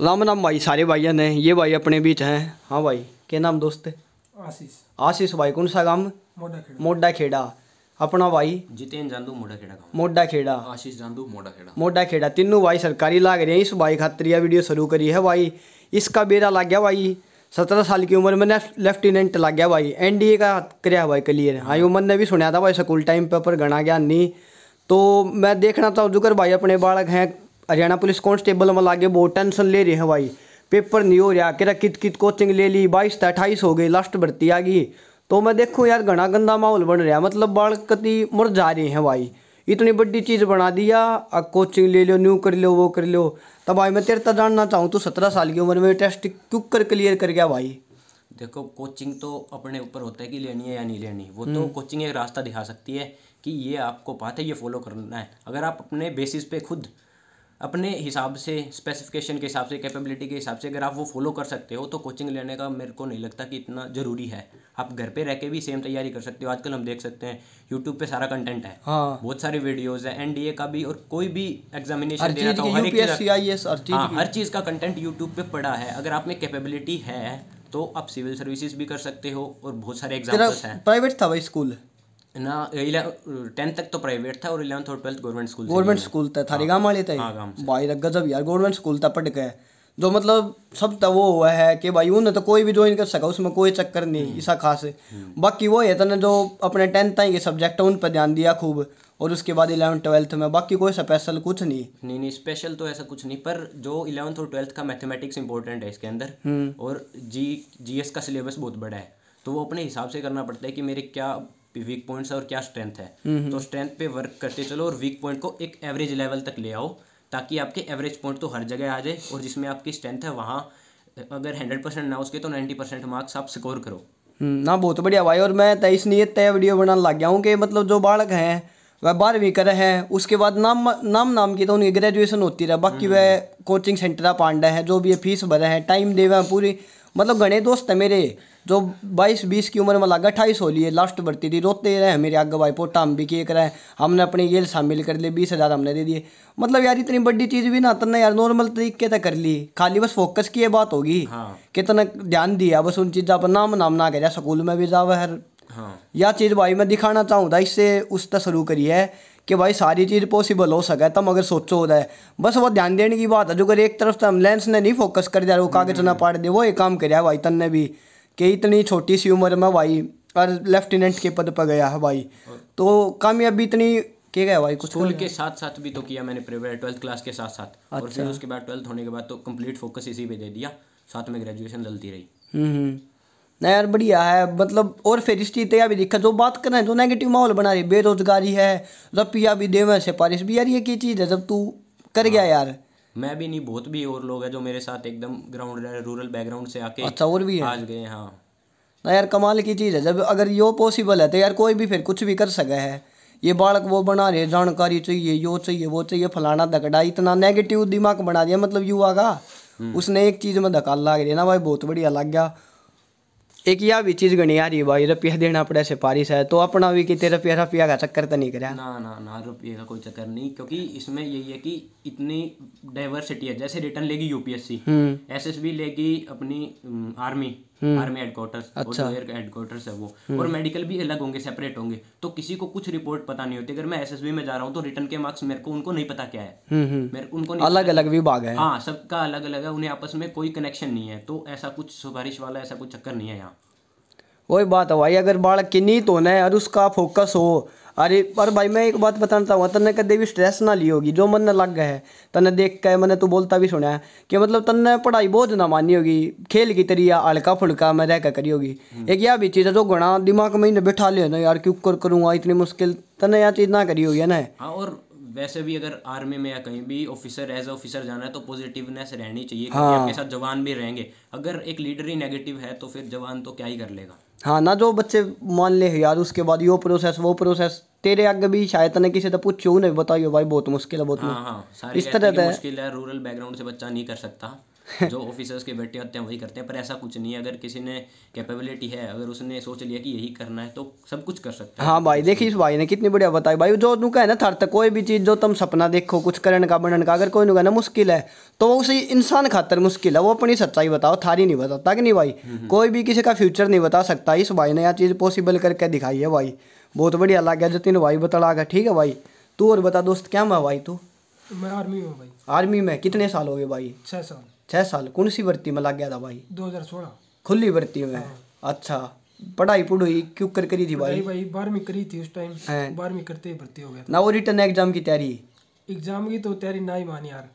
राम राम भाई सारे भाई ने ये भाई अपने बीच हैं हाँ भाई के नाम दोस्त आशीष आशीष भाई कौन सा गांव मोडा खेड़ा अपना भाई जितेन जानू मोडा खेड़ा मोडा खेड़ा आशीष जानू मोडा खेड़ा मोडा खेड़ा तीनों भाई सरकारी लाग रहे हैं इस भाई खातर यह वीडियो शुरू करी है भाई इसका बेरा लाग गया भाई सत्रह साल की उम्र में लेफ्टिनेंट लग गया भाई एनडीए का कराया भाई क्लियर हाँ उम्र ने भी सुना था भाई स्कूल टाइम पे पर घना ज्ञान नहीं तो मैं देखना चाहूँ जुकर भाई अपने बालक हैं हरियाणा पुलिस कॉन्स्टेबल अमल आगे बहुत टेंशन ले रहे हैं भाई पेपर नहीं हो रहा केरा कित कित कोचिंग ले ली बाईस से अट्ठाईस हो गई लास्ट भर्ती आ गई तो मैं देखूँ यार घना गंदा माहौल बन रहा है मतलब बाल कति मर जा रहे हैं भाई इतनी बड़ी चीज़ बना दिया अब कोचिंग ले लो न्यू कर लो वो कर लो तब तो भाई मैं तेरता जानना चाहूँ तो सत्रह साल की उम्र में टेस्ट क्यों कर क्लियर कर गया भाई देखो कोचिंग तो अपने ऊपर होता है कि लेनी है या नहीं लेनी वो तो कोचिंग हम्म। एक रास्ता दिखा सकती है कि ये आपको बात है ये फॉलो करना है अगर आप अपने बेसिस पे खुद अपने हिसाब से स्पेसिफिकेशन के हिसाब से कैपेबिलिटी के हिसाब से अगर आप वो फॉलो कर सकते हो तो कोचिंग लेने का मेरे को नहीं लगता कि इतना ज़रूरी है आप घर पे रह के भी सेम तैयारी कर सकते हो आजकल हम देख सकते हैं यूट्यूब पे सारा कंटेंट है हाँ। बहुत सारे वीडियोज़ है एनडीए का भी और कोई भी एग्जामिनेशन दे रहा हर हाँ, हर चीज़ का कंटेंट यूट्यूब पे पड़ा है अगर आप में कैपेबिलिटी है तो आप सिविल सर्विसेज भी कर सकते हो और बहुत सारे एग्जाम्पल्स हैं प्राइवेट था भाई स्कूल ना टेंथ तक तो प्राइवेट था और इलेवंथ और twelfth government school government school था थारी गांव वाली था हाँ। हाँ, भाई गजब यार गवर्नमेंट स्कूल था पढ़ गए जो मतलब सब तो वो हुआ है कि भाई उन्हें तो कोई भी ज्वाइन कर सका उसमें कोई चक्कर नहीं ऐसा हम्म। खास हम्म। बाकी वो है तने जो अपने टेंथ तक के सब्जेक्ट है उन पर ध्यान दिया खूब और उसके बाद इलेवंथ ट्वेल्थ में बाकी कोई स्पेशल कुछ नहीं नहीं नहीं स्पेशल तो ऐसा कुछ नहीं पर जो इलेवंथ और ट्वेल्थ का मैथमेटिक्स इंपॉर्टेंट है इसके अंदर हम्म। और जी एस का सिलेबस बहुत बड़ा है तो वो अपने हिसाब से करना पड़ता है कि मेरे क्या वीक पॉइंट्स और क्या स्ट्रेंथ है हम्म, हम्म। तो स्ट्रेंथ पे वर्क करते चलो और वीक पॉइंट को एक एवरेज लेवल तक ले आओ ताकि आपके एवरेज पॉइंट तो हर जगह आ जाए और जिसमें आपकी स्ट्रेंथ है वहाँ अगर हंड्रेड परसेंट ना उसके तो नाइन्टी परसेंट मार्क्स आप स्कोर करो हम्म, ना बहुत बढ़िया भाई और मैं तेईस नियत तय वीडियो बनाने लग गया हूँ कि मतलब जो बालक हैं वह बारहवीं करे हैं उसके बाद नाम नाम नाम की तो उनकी ग्रेजुएशन होती रहे बाकी वह कोचिंग सेंटर पांडा है जो भी फीस भरे है टाइम देवे पूरी मतलब घने दोस्त है मेरे जो बाईस बीस की उम्र में लागे अट्ठाईस हो लिए लास्ट बढ़ती थी रोते रहे मेरे आगे भाई पोटा हम भी किए कराए हमने अपने ये शामिल कर लिए बीस हज़ार हमने दे दिए मतलब यार इतनी बड़ी चीज़ भी ना तने यार नॉर्मल तरीके से कर ली खाली बस फोकस की बात होगी हाँ। कितना ध्यान दिया बस उन चीज़ों पर नाम नाम ना कर स्कूल में भी जाओ हर हाँ। या चीज़ भाई मैं दिखाना चाहूँगा इससे उस तक शुरू करी है कि भाई सारी चीज़ पॉसिबल हो सके तब अगर सोचो हो जाए बस वो ध्यान देने की बात है जो अगर एक तरफ से हम लेंस ने नहीं फोकस कर दिया वो कागज ना हम्म। पाड़ दे वो एक काम कर भाई तन ने भी कि इतनी छोटी सी उम्र में भाई और लेफ्टिनेंट के पद पर गया है भाई तो कामयाबी इतनी क्या गया भाई कुछ स्कूल के साथ साथ भी तो किया मैंने प्रिपेयर ट्वेल्थ क्लास के साथ साथ और फिर अच्छा। उसके बाद ट्वेल्थ होने के बाद तो कंप्लीट फोकस इसी पे दे दिया साथ में ग्रेजुएशन चलती रही हम्म, हम्म। ना यार बढ़िया है मतलब और फिर इस चीज़ भी दिखा जो बात कर रहे हैं जो नेगेटिव माहौल बना रही बेरोजगारी है रपिया भी देवे से भी यार ये की चीज़ है जब तू कर गया हाँ। यार मैं भी नहीं बहुत भी और लोग हैं जो मेरे साथ एकदम ग्राउंड रूरल बैकग्राउंड से आके अच्छा और भी आज गए हाँ ना यार कमाल की चीज़ है जब अगर यो पॉसिबल है तो यार कोई भी फिर कुछ भी कर सके है ये बालक वो बना रहे जानकारी चाहिए यो चाहिए वो चाहिए फलाना दकड़ा इतना नेगेटिव दिमाग बना दिया मतलब युवा का हम्म। उसने एक चीज़ में धक्का लाग रही ना भाई बहुत बढ़िया लग गया एक या भी चीज गणी यार भाई रुपया देना पड़े से है तो अपना भी कितने रुपया रुपया का चक्कर तो नहीं करा ना ना ना रुपये का कोई चक्कर नहीं क्योंकि इसमें यही है कि इतनी डाइवर्सिटी है जैसे रिटर्न लेगी यूपीएससी एसएसबी हम्म। लेगी अपनी आर्मी आर्मी हम्म। हेडक्वार्टर्स अच्छा। और हेडक्वार्टर्स है वो हम्म। और मेडिकल भी अलग होंगे सेपरेट होंगे तो किसी को कुछ रिपोर्ट पता नहीं होती अगर मैं एसएसबी में जा रहा हूँ तो रिटर्न के मार्क्स मेरे को उनको नहीं पता क्या है हम्म, मेरे उनको नहीं अलग अलग विभाग है हाँ सबका अलग अलग है उन्हें आपस में कोई कनेक्शन नहीं है तो ऐसा कुछ सिफारिश वाला ऐसा कुछ चक्कर नहीं है यहाँ वही बात है भाई अगर बालक की नीत तो होना है और उसका फोकस हो अरे पर भाई मैं एक बात बताना चाहूँगा तन्ने कदे भी स्ट्रेस ना ली होगी जो मन लग गया है तन्ने देख के मैंने तू बोलता भी सुना है कि मतलब तन्ने पढ़ाई बहुत ना मानी होगी खेल की तरी हल्का फुल्का मैं रह कर करी होगी हम्म। एक यह भी चीज़ है जो घना दिमाग में ही बैठा लिया ना यार क्यों कर करूँगा इतनी मुश्किल तन्ने यह चीज़ ना करी होगी है ना हाँ और वैसे भी अगर आर्मी में या कहीं भी ऑफिसर एज ऑफिसर जाना है तो पॉजिटिवनेस रहनी चाहिए क्योंकि हाँ। आपके साथ जवान भी रहेंगे अगर एक लीडर ही नेगेटिव है तो फिर जवान तो क्या ही कर लेगा हाँ ना जो बच्चे मान ले यार उसके बाद यो प्रोसेस वो प्रोसेस तेरे आगे भी शायद ने किसी तो पूछो नहीं बताइयो भाई बहुत मुश्किल है बहुत हाँ, हाँ, इस तरह तो है रूरल बैकग्राउंड से बच्चा नहीं कर सकता जो ऑफिसर्स के बेटे होते हैं वही करते हैं पर ऐसा कुछ नहीं है अगर किसी ने कैपेबिलिटी है अगर उसने सोच लिया कि यही करना है तो सब कुछ कर सकते हैं हाँ भाई देखिए इस भाई ने कितनी बढ़िया बताई भाई जो तुम थर तक कोई भी चीज़ जो तुम सपना देखो कुछ करने का बनने का अगर कोई कहना मुश्किल है तो वो उसी इंसान खातर मुश्किल है वो अपनी सच्चाई बताओ थारी नहीं बताता कि नहीं भाई कोई भी किसी का फ्यूचर नहीं बता सकता इस भाई ने यह चीज़ पॉसिबल करके दिखाई है भाई बहुत बढ़िया लग गया जो तीन भाई बता गया ठीक है भाई तू और बता दोस्त क्या हुआ भाई तू मैं आर्मी में भाई आर्मी में कितने साल हो गए भाई छः साल छः साल कौन सी भर्ती में लग गया था भाई दो हजार सोलह खुली भर्ती में हाँ। अच्छा पढ़ाई पढ़ाई क्यों कर करी थी भाई भाई बारहवीं करी थी उस टाइम हाँ। बारहवीं करते ही भर्ती हो गया ना वो रिटर्न एग्जाम की तैयारी एग्जाम की तो तैयारी ना ही मान यार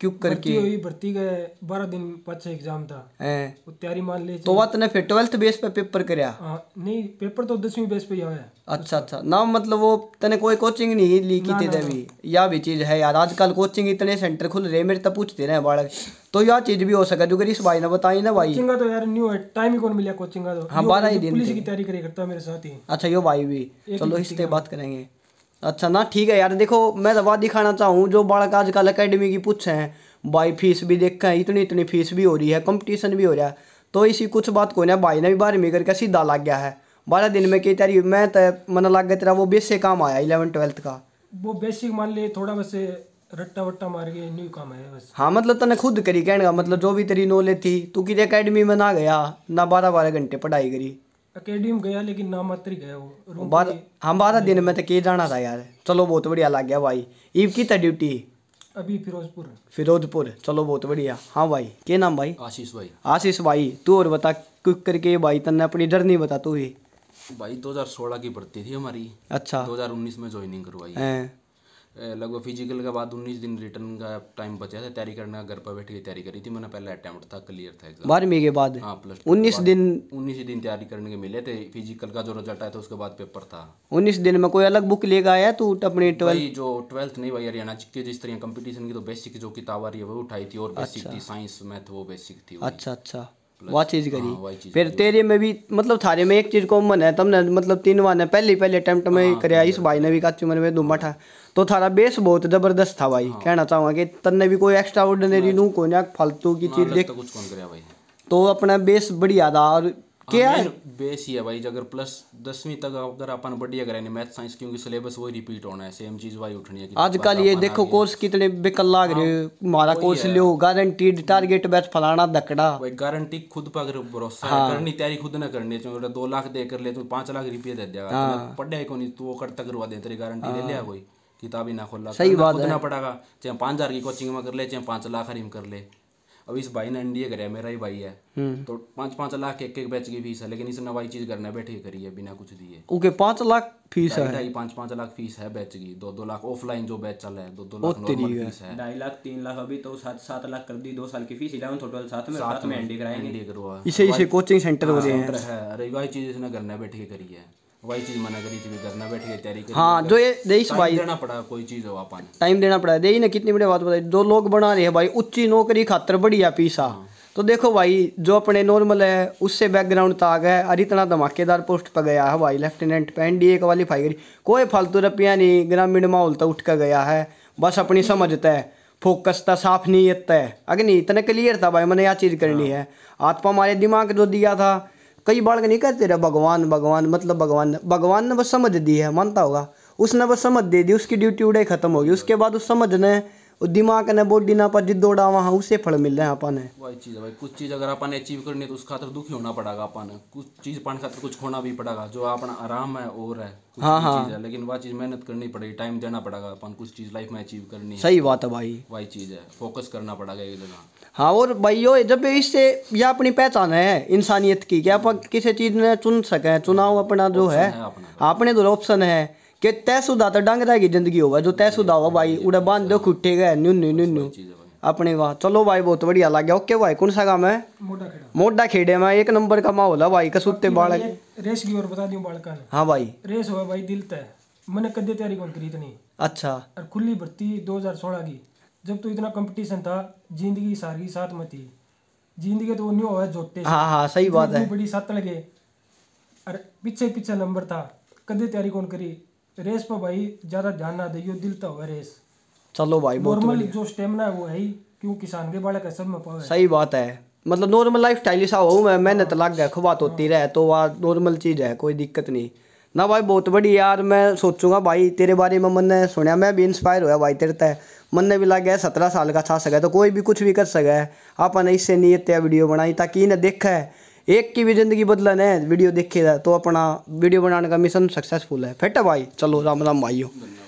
क्यों करके हुई भर्ती गए बारह दिन पाँच एग्जाम था वो तैयारी मान ली तो वह फिर ट्वेल्थ बेस पे पेपर करया हाँ, नहीं पेपर तो दसवीं बेस पे आया अच्छा अच्छा ना मतलब वो तने कोई कोचिंग नहीं ली की थी तभी यह भी चीज है यार आजकल कोचिंग इतने सेंटर खुल रहे मेरे तो पूछते रहे बालक तो यह चीज भी हो सका जो इस भाई ने बताई ना भाई तो यार न्यू है टाइम ही कौन मिला कोचिंग का तो हाँ बारह ही दिन पुलिस की तैयारी करता मेरे साथ ही अच्छा यो भाई भी चलो इससे बात करेंगे अच्छा ना ठीक है यार देखो मैं दवा तो दिखाना चाहूँ जो बालक आजकल अकेडमी की पूछे हैं भाई फीस भी देखा है इतनी इतनी फीस भी हो रही है कंपटीशन भी हो रहा है तो इसी कुछ बात को ना भाई ने भी बारहवीं करके सीधा लग गया है बारह दिन में कई तेरी मैं तो मन लग गया तेरा वो बेसिक काम आया इलेवन ट्वेल्थ का वो बेसिक मान ली थोड़ा बस रट्टा वट्टा मार के न्यू काम है बस हाँ मतलब तने खुद करी कहने का मतलब जो भी तेरी नॉलेज थी तू किसी अकेडमी में ना गया ना बारह बारह घंटे पढ़ाई करी अकेडमी गया लेकिन ना मात्र ही गया वो बात हम बात दिन में तो के जाना था यार चलो बहुत बढ़िया लग गया भाई ईव की था ड्यूटी अभी फिरोजपुर फिरोजपुर चलो बहुत बढ़िया हाँ भाई के नाम भाई आशीष भाई आशीष भाई तू और बता क्विक करके भाई तन्ने अपनी डर नहीं बता तू ही भाई 2016 की भर्ती थी हमारी अच्छा 2019 में ज्वाइनिंग करवाई है हाँ। लगभग फिजिकल के बाद उन्नीस दिन रिटर्न का टाइम बचा था तैयारी करना घर पर बैठ के तैयारी करी थी मैंने पहला अटैम्प्ट था क्लियर था एग्जाम बारहवीं के बाद हाँ प्लस उन्नीस दिन उन्नीस दिन तैयारी करने के मिले थे फिजिकल का जो रिजल्ट आया था उसके बाद पेपर था उन्नीस दिन में कोई अलग बुक लेकर आया तो अपने ट्वेल्थ जो ट्वेल्थ नहीं भाई हरियाणा की जिस तरह कंपटीशन की तो बेसिक जो किताब आ रही है वो उठाई थी और बेसिक अच्छा। थी साइंस मैथ वो बेसिक थी अच्छा अच्छा वह चीज़ करी हाँ, फिर तेरे में भी मतलब थारे में एक चीज़ कॉमन है तुमने मतलब तीन बार ने पहले पहले अटेम्प्ट में हाँ, कर इस भाई ने भी काची उम्र में दुम्बा था तो थारा बेस बहुत जबरदस्त था भाई हाँ। कहना चाहूंगा कि तन्ने भी कोई एक्स्ट्रा ऑर्डिनरी नू को फालतू की चीज़ देख तो अपना बेस बढ़िया था और क्या बेस ही है भाई अगर प्लस दसवीं तक अगर अपन बढ़िया करेंगे मैथ साइंस क्योंकि सिलेबस वही रिपीट होना है सेम चीज वही उठनी है आजकल ये देखो कोर्स कितने बेकल लग रहे हमारा हाँ, कोर्स लो गारंटीड टारगेट बैच फलाना धकड़ा भाई गारंटी खुद पर अगर भरोसा हाँ। करनी तैयारी खुद ना करनी चाहिए दो लाख दे कर ले तो पांच लाख रुपये दे देगा हाँ। पढ़े को नहीं तो वो करता करवा दे तेरी गारंटी ले लिया हाँ। कोई किताब ही ना खोला सही बात है पड़ेगा चाहे पाँच हजार की कोचिंग में कर ले चाहे पाँच लाख हरी में कर ले अब इस भाई ने एनडीए करे मेरा ही भाई है हम्म। तो पांच पांच लाख एक एक बैच की फीस है लेकिन इसने वही चीज करना बैठे करी है बिना कुछ दिए ओके पांच लाख फीस है ढाई पांच पांच लाख फीस है बैच की दो दो लाख ऑफलाइन जो बैच चल रहा है दो दो लाख नॉर्मल फीस है ढाई लाख तीन लाख अभी तो सात सात लाख कर दी दो साल की फीस इलेवन टोटल साथ में साथ में एनडीए कराएंगे इसे इसे कोचिंग सेंटर वगैरह है अरे वही चीज इसने करना बैठे करी है वही चीज मना करी थी बैठ के तैयारी हाँ, जो ये मतलब भाई देना पड़ा कोई चीज हो अपन टाइम देना पड़ा कितनी बड़ी बात बताई दो लोग बना रहे हैं भाई उच्ची नौकरी खातर बढ़िया पीसा हाँ। तो देखो भाई जो अपने नॉर्मल है उससे बैकग्राउंड तक तो है और इतना धमाकेदार पोस्ट पर गया है भाई लेफ्टिनेंट पे एनडीए डी ए क्वालिफाई करी कोई फालतू रुपया नहीं ग्रामीण माहौल तो उठ कर गया है बस अपनी समझता है फोकस था साफ नीयत है अग्नि इतना क्लियर था भाई मैंने यह चीज़ करनी हाँ। है आत्मा हमारे दिमाग जो दिया था कई बाल नहीं कहते रहे भगवान भगवान मतलब भगवान भगवान ने बस समझ दी है मानता होगा उसने बस समझ दे दी उसकी ड्यूटी उड़े खत्म होगी उसके बाद उस समझ ने और दिमाग ने बॉडी ने अपन जिदोड़ा वहाँ उसे फल मिल रहा है अपन ने वही चीज़ है भाई कुछ चीज़ अगर अपन अचीव करनी है तो उस खातर दुखी होना पड़ेगा अपन कुछ चीज़ पाने खातर कुछ खोना भी पड़ेगा जो अपना आराम है और है कुछ हाँ हाँ चीज़ है लेकिन वह चीज़ मेहनत करनी पड़ेगी टाइम देना पड़ेगा अपन कुछ चीज़ लाइफ में अचीव करनी है सही बात है भाई वही चीज़ है फोकस करना पड़ेगा एक जगह हाँ और भाई यो जब इससे यह अपनी पहचान है इंसानियत की कि आप हम्म। किसी चीज़ ने चुन सके चुनाव हम्म। अपना जो है अपने दो ऑप्शन है कि तयसुदा तो डंग रहेगी जिंदगी होगा जो तयसुदा होगा भाई उड़े बंद खुटे गए न्यूनू न्यूनू अपने वहाँ चलो भाई बहुत बढ़िया लग गया ओके भाई कौन सा काम है मोडा खेड़े मैं एक नंबर का माहौल है भाई कसूते बाल रेस की और बता दूं बाल का हां भाई रेस हुआ भाई दिल तय मैंने कदे तैयारी कौन करी इतनी अच्छा और खुली भर्ती 2016 की जब तो इतना कंपटीशन था जिंदगी सारी साथ में थी जिंदगी तो न्यू है जोते हां हां सही बात है बड़ी सत लगे और पीछे पीछे नंबर था कदे तैयारी कौन करी रेस पर भाई ज़्यादा ध्यान ना दियो दिल तो हुआ रेस चलो भाई नॉर्मल जो स्टेमिना है वो है ही क्यों किसान के बाड़ा का सब में पावे सही बात है मतलब नॉर्मल लाइफ स्टाइल सा हो मैं मेहनत तो लग गया खुबा होती हाँ। रहे तो वह नॉर्मल चीज़ है कोई दिक्कत नहीं ना भाई बहुत बड़ी यार मैं सोचूंगा भाई तेरे बारे में मन ने सुनया मैं भी इंस्पायर हुआ भाई तेरे तय मन ने भी लग गया सत्रह साल का छा सके तो कोई भी कुछ भी कर सके आपने अपन इससे नीयत वीडियो बनाई ताकि इन्हें देखा है एक की भी ज़िंदगी बदलना है वीडियो देखे तो अपना वीडियो बनाने का मिशन सक्सेसफुल है फेटा भाई चलो राम राम भाइयों